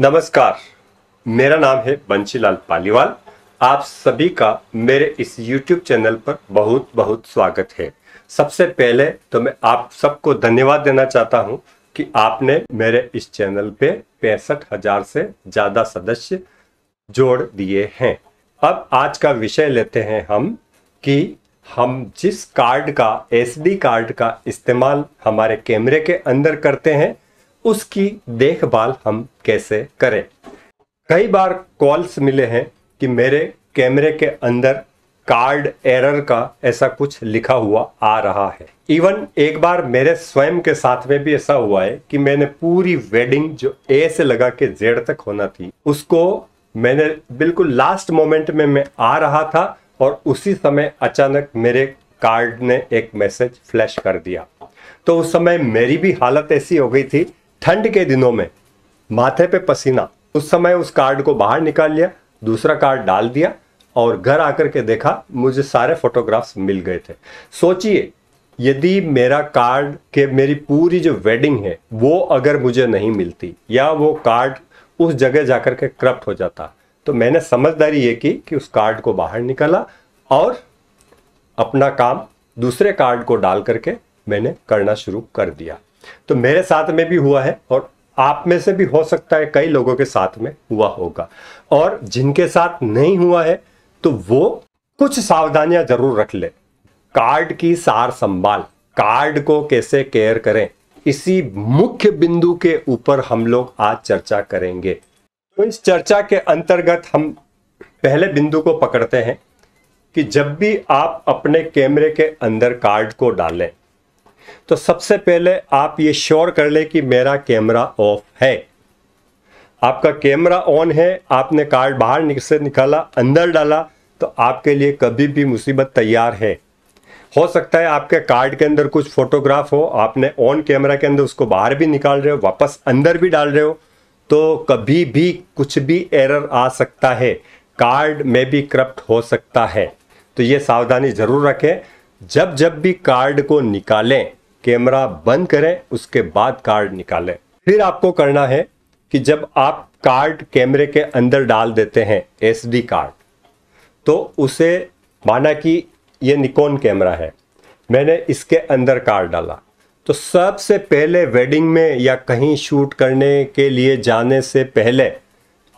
नमस्कार मेरा नाम है बंशीलाल पालीवाल आप सभी का मेरे इस YouTube चैनल पर बहुत बहुत स्वागत है सबसे पहले तो मैं आप सबको धन्यवाद देना चाहता हूं कि आपने मेरे इस चैनल पे पैंसठ हजार से ज़्यादा सदस्य जोड़ दिए हैं अब आज का विषय लेते हैं हम कि हम जिस कार्ड का एसडी कार्ड का इस्तेमाल हमारे कैमरे के अंदर करते हैं उसकी देखभाल हम कैसे करें कई बार कॉल्स मिले हैं कि मेरे कैमरे के अंदर कार्ड एरर का ऐसा कुछ लिखा हुआ आ रहा है इवन एक बार मेरे स्वयं के साथ में भी ऐसा हुआ है कि मैंने पूरी वेडिंग जो ए से लगा के जेड तक होना थी उसको मैंने बिल्कुल लास्ट मोमेंट में मैं आ रहा था और उसी समय अचानक मेरे कार्ड ने एक मैसेज फ्लैश कर दिया तो उस समय मेरी भी हालत ऐसी हो गई थी ठंड के दिनों में माथे पे पसीना उस समय उस कार्ड को बाहर निकाल लिया दूसरा कार्ड डाल दिया और घर आकर के देखा मुझे सारे फोटोग्राफ्स मिल गए थे सोचिए यदि मेरा कार्ड के मेरी पूरी जो वेडिंग है वो अगर मुझे नहीं मिलती या वो कार्ड उस जगह जाकर के करप्ट हो जाता तो मैंने समझदारी ये की कि उस कार्ड को बाहर निकाला और अपना काम दूसरे कार्ड को डाल करके मैंने करना शुरू कर दिया तो मेरे साथ में भी हुआ है और आप में से भी हो सकता है कई लोगों के साथ में हुआ होगा और जिनके साथ नहीं हुआ है तो वो कुछ सावधानियां जरूर रख ले कार्ड की सार संभाल कार्ड को कैसे केयर करें इसी मुख्य बिंदु के ऊपर हम लोग आज चर्चा करेंगे तो इस चर्चा के अंतर्गत हम पहले बिंदु को पकड़ते हैं कि जब भी आप अपने कैमरे के अंदर कार्ड को डालें तो सबसे पहले आप ये श्योर कर ले कि मेरा कैमरा ऑफ है आपका कैमरा ऑन है आपने कार्ड बाहर से निकाला अंदर डाला तो आपके लिए कभी भी मुसीबत तैयार है हो सकता है आपके कार्ड के अंदर कुछ फोटोग्राफ हो आपने ऑन कैमरा के अंदर उसको बाहर भी निकाल रहे हो वापस अंदर भी डाल रहे हो तो कभी भी कुछ भी एरर आ सकता है कार्ड में भी करप्ट हो सकता है तो ये सावधानी ज़रूर रखें जब जब भी कार्ड को निकालें कैमरा बंद करें उसके बाद कार्ड निकालें फिर आपको करना है कि जब आप कार्ड कैमरे के अंदर डाल देते हैं एसडी कार्ड तो उसे माना कि ये निकोन कैमरा है मैंने इसके अंदर कार्ड डाला तो सबसे पहले वेडिंग में या कहीं शूट करने के लिए जाने से पहले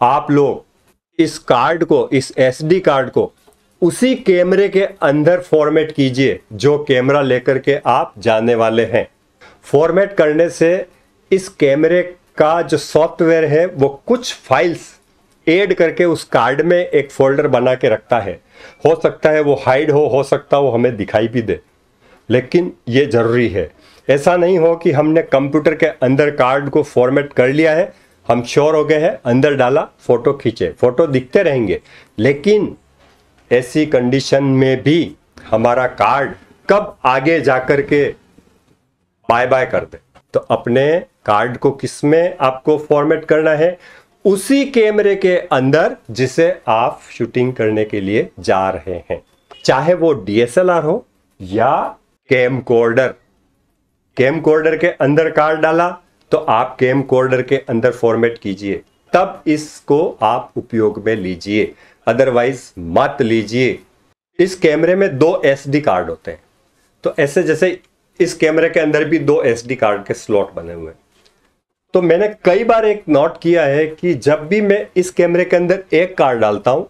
आप लोग इस कार्ड को इस एसडी कार्ड को उसी कैमरे के अंदर फॉर्मेट कीजिए जो कैमरा लेकर के आप जाने वाले हैं फॉर्मेट करने से इस कैमरे का जो सॉफ्टवेयर है वो कुछ फाइल्स ऐड करके उस कार्ड में एक फोल्डर बना के रखता है हो सकता है वो हाइड हो हो सकता है वो हमें दिखाई भी दे लेकिन ये ज़रूरी है ऐसा नहीं हो कि हमने कंप्यूटर के अंदर कार्ड को फॉर्मेट कर लिया है हम श्योर हो गए हैं अंदर डाला फ़ोटो खींचे फ़ोटो दिखते रहेंगे लेकिन ऐसी कंडीशन में भी हमारा कार्ड कब आगे जाकर के बाय बाय कर दे तो अपने कार्ड को में आपको फॉर्मेट करना है उसी कैमरे के अंदर जिसे आप शूटिंग करने के लिए जा रहे हैं चाहे वो डीएसएलआर हो या कैम कोर्डर कैम कोर्डर के अंदर कार्ड डाला तो आप कैम कोर्डर के अंदर फॉर्मेट कीजिए तब इसको आप उपयोग में लीजिए अदरवाइज मत लीजिए इस कैमरे में दो एस कार्ड होते हैं तो ऐसे जैसे इस कैमरे के अंदर भी दो एस कार्ड के स्लॉट बने हुए हैं तो मैंने कई बार एक नोट किया है कि जब भी मैं इस कैमरे के अंदर एक कार्ड डालता हूं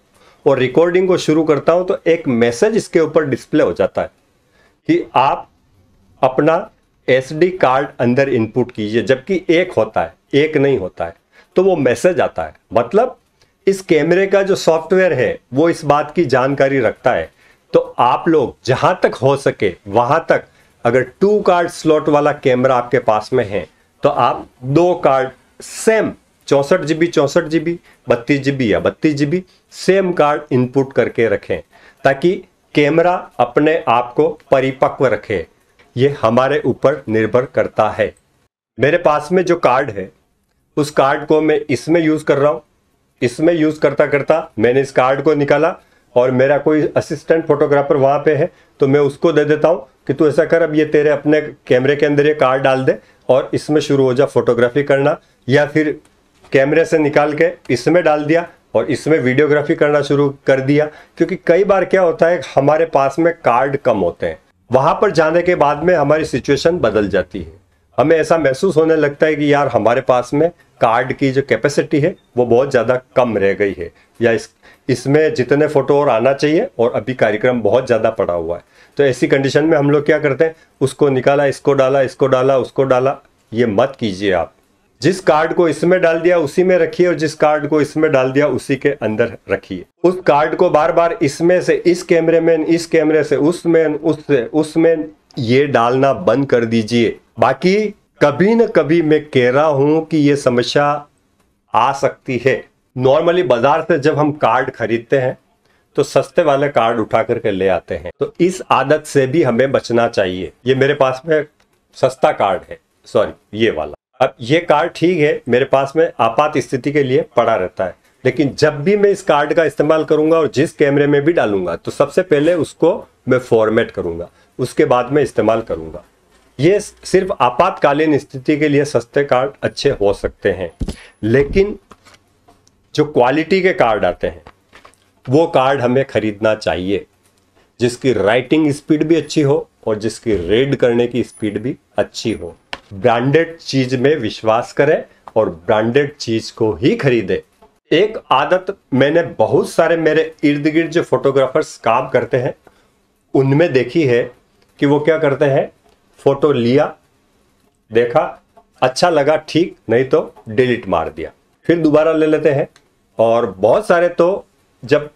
और रिकॉर्डिंग को शुरू करता हूं तो एक मैसेज इसके ऊपर डिस्प्ले हो जाता है कि आप अपना एस कार्ड अंदर इनपुट कीजिए जबकि एक होता है एक नहीं होता है तो वो मैसेज आता है मतलब इस कैमरे का जो सॉफ्टवेयर है वो इस बात की जानकारी रखता है तो आप लोग जहां तक हो सके वहां तक अगर टू कार्ड स्लॉट वाला कैमरा आपके पास में है तो आप दो कार्ड सेम चौंसठ जीबी चौंसठ जीबी बत्तीस जीबी या बत्तीस जीबी सेम कार्ड इनपुट करके रखें ताकि कैमरा अपने आप को परिपक्व रखे ये हमारे ऊपर निर्भर करता है मेरे पास में जो कार्ड है उस कार्ड को मैं इसमें यूज़ कर रहा हूं इसमें यूज़ करता करता मैंने इस कार्ड को निकाला और मेरा कोई असिस्टेंट फोटोग्राफर वहां पे है तो मैं उसको दे देता हूँ कि तू ऐसा कर अब ये तेरे अपने कैमरे के अंदर ये कार्ड डाल दे और इसमें शुरू हो जा फोटोग्राफी करना या फिर कैमरे से निकाल के इसमें डाल दिया और इसमें वीडियोग्राफी करना शुरू कर दिया क्योंकि कई बार क्या होता है हमारे पास में कार्ड कम होते हैं वहां पर जाने के बाद में हमारी सिचुएशन बदल जाती है हमें ऐसा महसूस होने लगता है कि यार हमारे पास में कार्ड की जो कैपेसिटी है वो बहुत ज़्यादा कम रह गई है या इस इसमें जितने फ़ोटो और आना चाहिए और अभी कार्यक्रम बहुत ज़्यादा पड़ा हुआ है तो ऐसी कंडीशन में हम लोग क्या करते हैं उसको निकाला इसको डाला इसको डाला उसको डाला ये मत कीजिए आप जिस कार्ड को इसमें डाल दिया उसी में रखिए और जिस कार्ड को इसमें डाल दिया उसी के अंदर रखिए उस कार्ड को बार बार इसमें से इस कैमरे में इस कैमरे से उसमें उससे उसमें ये डालना बंद कर दीजिए बाकी कभी न कभी मैं कह रहा हूं कि ये समस्या आ सकती है नॉर्मली बाजार से जब हम कार्ड खरीदते हैं तो सस्ते वाले कार्ड उठा करके ले आते हैं तो इस आदत से भी हमें बचना चाहिए ये मेरे पास में सस्ता कार्ड है सॉरी ये वाला अब ये कार्ड ठीक है मेरे पास में आपात स्थिति के लिए पड़ा रहता है लेकिन जब भी मैं इस कार्ड का इस्तेमाल करूंगा और जिस कैमरे में भी डालूंगा तो सबसे पहले उसको मैं फॉर्मेट करूंगा उसके बाद में इस्तेमाल करूंगा ये सिर्फ आपातकालीन स्थिति के लिए सस्ते कार्ड अच्छे हो सकते हैं लेकिन जो क्वालिटी के कार्ड आते हैं वो कार्ड हमें खरीदना चाहिए जिसकी राइटिंग स्पीड भी अच्छी हो और जिसकी रेड करने की स्पीड भी अच्छी हो ब्रांडेड चीज में विश्वास करें और ब्रांडेड चीज को ही खरीदे एक आदत मैंने बहुत सारे मेरे इर्द गिर्द जो फोटोग्राफर्स काम करते हैं उनमें देखी है कि वो क्या करते हैं फोटो लिया देखा अच्छा लगा ठीक नहीं तो डिलीट मार दिया फिर दोबारा ले लेते हैं और बहुत सारे तो जब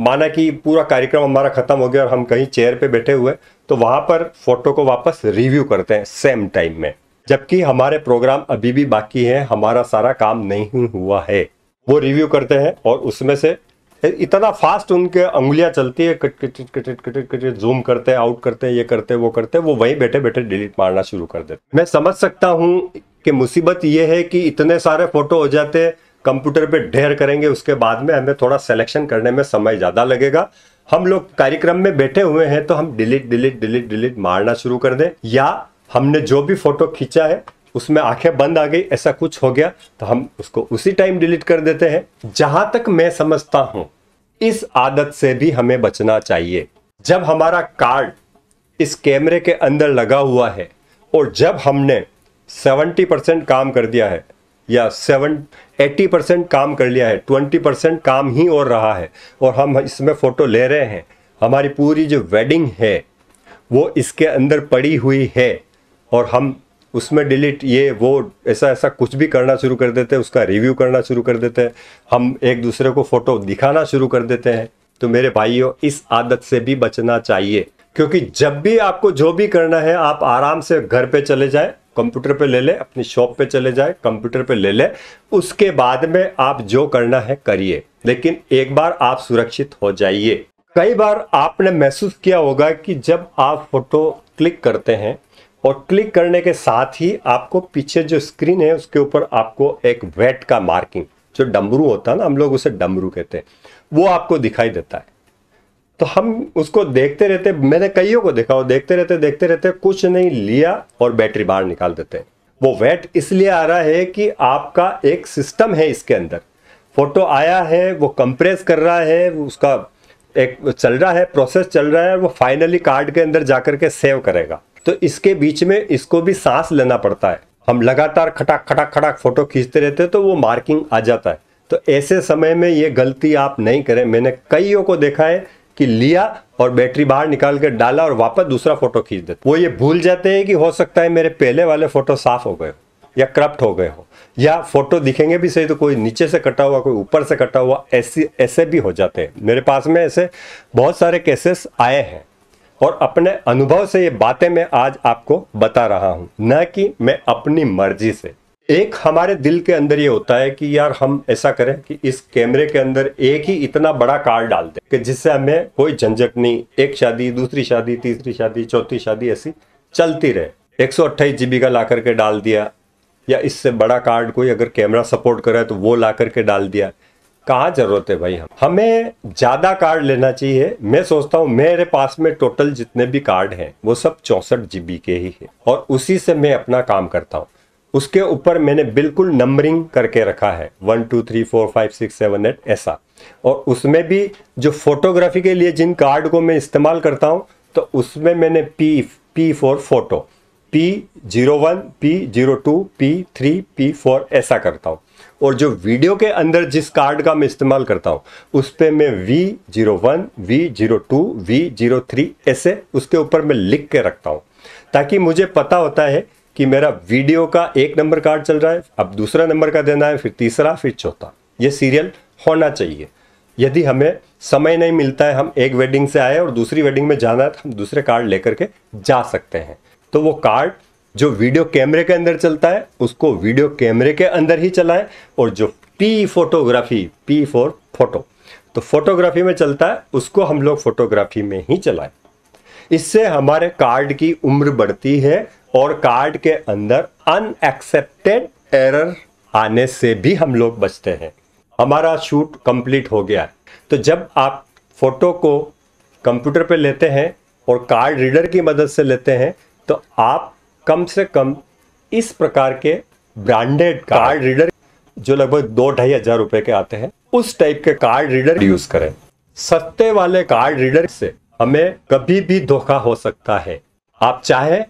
माना कि पूरा कार्यक्रम हमारा ख़त्म हो गया और हम कहीं चेयर पे बैठे हुए तो वहाँ पर फोटो को वापस रिव्यू करते हैं सेम टाइम में जबकि हमारे प्रोग्राम अभी भी बाकी है हमारा सारा काम नहीं हुआ है वो रिव्यू करते हैं और उसमें से इतना फास्ट उनके अंगुलियां चलती है cut cut cut cut cut cut zoom करते हैं आउट करते हैं ये करते हैं वो करते हैं वो वहीं बैठे बैठे डिलीट मारना शुरू कर देते मैं समझ सकता हूँ कि मुसीबत ये है कि इतने सारे फोटो हो जाते हैं कंप्यूटर पे ढेर करेंगे उसके बाद में हमें थोड़ा सेलेक्शन करने में समय ज़्यादा लगेगा हम लोग कार्यक्रम में बैठे हुए हैं तो हम डिलीट डिलीट डिलीट डिलीट मारना शुरू कर दें या हमने जो भी फोटो खींचा है उसमें आंखें बंद आ गई ऐसा कुछ हो गया तो हम उसको उसी टाइम डिलीट कर देते हैं जहां तक मैं समझता हूं इस आदत से भी हमें बचना चाहिए जब हमारा कार्ड इस कैमरे के अंदर लगा हुआ है और जब हमने 70 परसेंट काम कर दिया है या सेवन एटी परसेंट काम कर लिया है ट्वेंटी परसेंट काम ही और रहा है और हम इसमें फ़ोटो ले रहे हैं हमारी पूरी जो वेडिंग है वो इसके अंदर पड़ी हुई है और हम उसमें डिलीट ये वो ऐसा ऐसा कुछ भी करना शुरू कर देते हैं उसका रिव्यू करना शुरू कर देते हैं हम एक दूसरे को फ़ोटो दिखाना शुरू कर देते हैं तो मेरे भाइयों इस आदत से भी बचना चाहिए क्योंकि जब भी आपको जो भी करना है आप आराम से घर पे चले जाए कंप्यूटर पे ले ले अपनी शॉप पे चले जाए कंप्यूटर पे ले ले उसके बाद में आप जो करना है करिए लेकिन एक बार आप सुरक्षित हो जाइए कई बार आपने महसूस किया होगा कि जब आप फोटो क्लिक करते हैं और क्लिक करने के साथ ही आपको पीछे जो स्क्रीन है उसके ऊपर आपको एक वेट का मार्किंग जो डमरू होता है ना हम लोग उसे डमरू कहते हैं वो आपको दिखाई देता है तो हम उसको देखते रहते मैंने कईयों को देखा वो देखते रहते देखते रहते कुछ नहीं लिया और बैटरी बाहर निकाल देते वो वेट इसलिए आ रहा है कि आपका एक सिस्टम है इसके अंदर फोटो आया है वो कंप्रेस कर रहा है उसका एक चल रहा है प्रोसेस चल रहा है वो फाइनली कार्ड के अंदर जाकर के सेव करेगा तो इसके बीच में इसको भी सांस लेना पड़ता है हम लगातार खटाक खटाक खटाक फोटो खींचते रहते हैं तो वो मार्किंग आ जाता है तो ऐसे समय में ये गलती आप नहीं करें मैंने कईयों को देखा है कि लिया और बैटरी बाहर निकाल कर डाला और वापस दूसरा फोटो खींच देते वो ये भूल जाते हैं कि हो सकता है मेरे पहले वाले फोटो साफ हो गए या करप्ट हो गए हो या फोटो दिखेंगे भी सही तो कोई नीचे से कटा हुआ कोई ऊपर से कटा हुआ ऐसी ऐसे भी हो जाते हैं मेरे पास में ऐसे बहुत सारे केसेस आए हैं और अपने अनुभव से ये बातें मैं आज आपको बता रहा हूं न कि मैं अपनी मर्जी से एक हमारे दिल के अंदर ये होता है कि यार हम ऐसा करें कि इस कैमरे के अंदर एक ही इतना बड़ा कार्ड डाल दें कि जिससे हमें कोई झंझट नहीं एक शादी दूसरी शादी तीसरी शादी चौथी शादी ऐसी चलती रहे एक सौ जीबी का ला करके डाल दिया या इससे बड़ा कार्ड कोई अगर कैमरा सपोर्ट करे तो वो ला करके डाल दिया कहाँ जरूरत है भाई हम हमें ज्यादा कार्ड लेना चाहिए मैं सोचता हूँ मेरे पास में टोटल जितने भी कार्ड हैं वो सब चौसठ जीबी के ही है और उसी से मैं अपना काम करता हूँ उसके ऊपर मैंने बिल्कुल नंबरिंग करके रखा है one two three four five six seven eight ऐसा और उसमें भी जो फोटोग्राफी के लिए जिन कार्ड को मैं इस्तेमाल करता हूँ तो उसमें मैंने P P four photo P zero one P zero two P three P four ऐसा करता हूँ और जो वीडियो के अंदर जिस कार्ड का मैं इस्तेमाल करता हूँ उस पर मैं V zero one V zero two V zero three ऐसे उसके ऊपर मैं लिख के रखता हूँ ताकि मुझे पता होता है कि मेरा वीडियो का एक नंबर कार्ड चल रहा है अब दूसरा नंबर का देना है फिर तीसरा फिर चौथा ये सीरियल होना चाहिए यदि हमें समय नहीं मिलता है हम एक वेडिंग से आए और दूसरी वेडिंग में जाना है तो हम दूसरे कार्ड लेकर के जा सकते हैं तो वो कार्ड जो वीडियो कैमरे के अंदर चलता है उसको वीडियो कैमरे के अंदर ही चलाएं और जो P photography P for photo तो फोटोग्राफी में चलता है उसको हम लोग फोटोग्राफी में ही चलाएं इससे हमारे कार्ड की उम्र बढ़ती है और कार्ड के अंदर अनएक्सेप्टेड एरर आने से भी हम लोग बचते हैं हमारा शूट कंप्लीट हो गया तो जब आप फोटो को कंप्यूटर पर लेते हैं और कार्ड रीडर की मदद से लेते हैं तो आप कम से कम इस प्रकार के ब्रांडेड कार्ड रीडर जो लगभग दो ढाई हजार रुपए के आते हैं उस टाइप के कार्ड रीडर यूज करें सस्ते वाले कार्ड रीडर से हमें कभी भी धोखा हो सकता है आप चाहे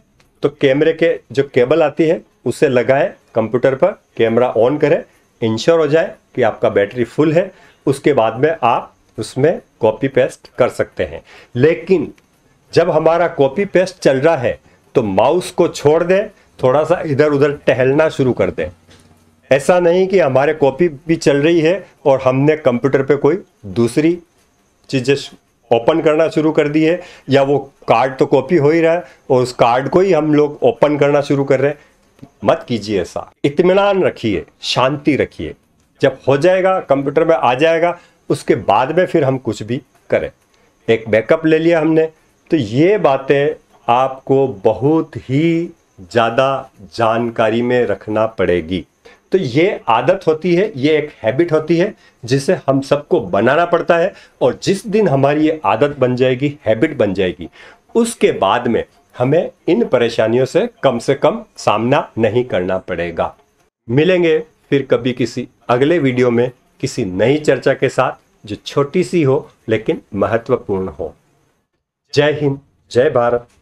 तो कैमरे के जो केबल आती है उसे लगाए कंप्यूटर पर कैमरा ऑन करें इंश्योर हो जाए कि आपका बैटरी फुल है उसके बाद में आप उसमें कॉपी पेस्ट कर सकते हैं लेकिन जब हमारा कॉपी पेस्ट चल रहा है तो माउस को छोड़ दें थोड़ा सा इधर उधर टहलना शुरू कर दें ऐसा नहीं कि हमारे कॉपी भी चल रही है और हमने कंप्यूटर पे कोई दूसरी चीज़ें ओपन करना शुरू कर दी है या वो कार्ड तो कॉपी हो ही रहा है और उस कार्ड को ही हम लोग ओपन करना शुरू कर रहे हैं मत कीजिए ऐसा इतमान रखिए शांति रखिए जब हो जाएगा कंप्यूटर में आ जाएगा उसके बाद में फिर हम कुछ भी करें एक बैकअप ले लिया हमने तो ये बातें आपको बहुत ही ज़्यादा जानकारी में रखना पड़ेगी तो ये आदत होती है ये एक हैबिट होती है जिसे हम सबको बनाना पड़ता है और जिस दिन हमारी ये आदत बन जाएगी हैबिट बन जाएगी उसके बाद में हमें इन परेशानियों से कम से कम सामना नहीं करना पड़ेगा मिलेंगे फिर कभी किसी अगले वीडियो में किसी नई चर्चा के साथ जो छोटी सी हो लेकिन महत्वपूर्ण हो जय हिंद जय भारत